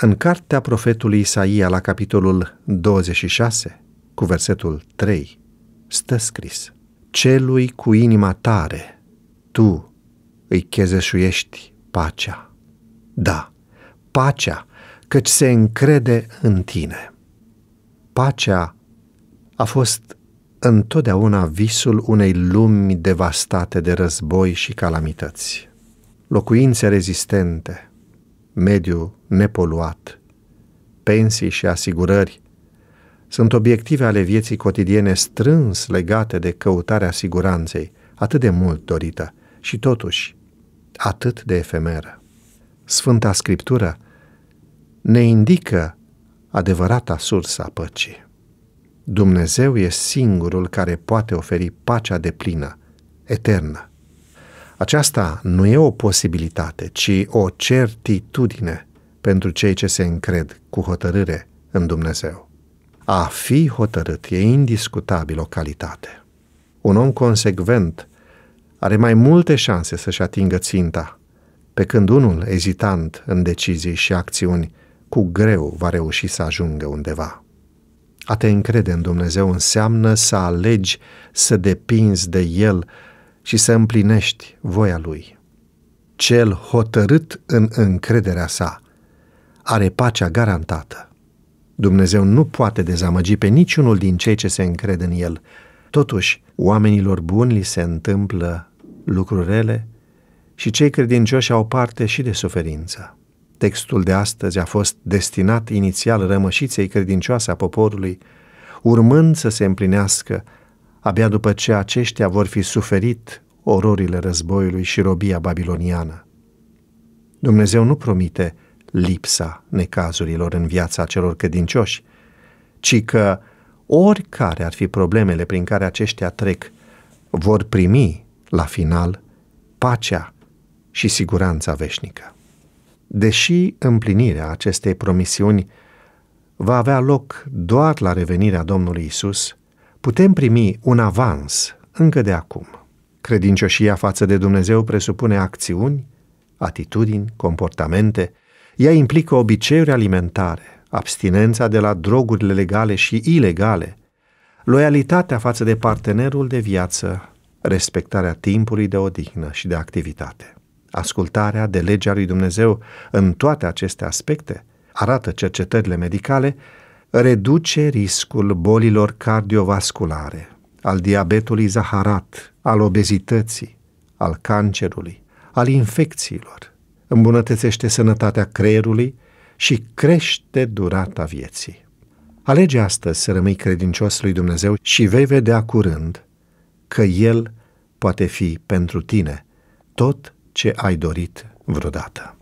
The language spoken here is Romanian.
În cartea profetului Isaia, la capitolul 26, cu versetul 3, stă scris Celui cu inima tare, tu îi chezeșuiești pacea. Da, pacea, căci se încrede în tine. Pacea a fost întotdeauna visul unei lumi devastate de război și calamități. Locuințe rezistente, mediu nepoluat, pensii și asigurări sunt obiective ale vieții cotidiene strâns legate de căutarea siguranței, atât de mult dorită și totuși atât de efemeră. Sfânta Scriptură ne indică adevărata sursă a păcii. Dumnezeu e singurul care poate oferi pacea de plină, eternă. Aceasta nu e o posibilitate, ci o certitudine pentru cei ce se încred cu hotărâre în Dumnezeu. A fi hotărât e indiscutabil o calitate. Un om consecvent are mai multe șanse să-și atingă ținta, pe când unul ezitant în decizii și acțiuni cu greu va reuși să ajungă undeva. A te încrede în Dumnezeu înseamnă să alegi să depinzi de El și să împlinești voia Lui. Cel hotărât în încrederea sa are pacea garantată. Dumnezeu nu poate dezamăgi pe niciunul din cei ce se încred în El. Totuși, oamenilor buni li se întâmplă lucruri rele și cei credincioși au parte și de suferință. Textul de astăzi a fost destinat inițial rămășiței credincioase a poporului, urmând să se împlinească abia după ce aceștia vor fi suferit ororile războiului și robia babiloniană. Dumnezeu nu promite lipsa necazurilor în viața celor cădincioși, ci că oricare ar fi problemele prin care aceștia trec, vor primi, la final, pacea și siguranța veșnică. Deși împlinirea acestei promisiuni va avea loc doar la revenirea Domnului Isus, putem primi un avans încă de acum. Credincioșia față de Dumnezeu presupune acțiuni, atitudini, comportamente. Ea implică obiceiuri alimentare, abstinența de la drogurile legale și ilegale, loialitatea față de partenerul de viață, respectarea timpului de odihnă și de activitate. Ascultarea de legea lui Dumnezeu în toate aceste aspecte, arată cercetările medicale, reduce riscul bolilor cardiovasculare, al diabetului zaharat, al obezității, al cancerului, al infecțiilor, îmbunătățește sănătatea creierului și crește durata vieții. Alege astăzi să rămâi credincios lui Dumnezeu și vei vedea curând că El poate fi pentru tine tot ce ai dorit vreodată.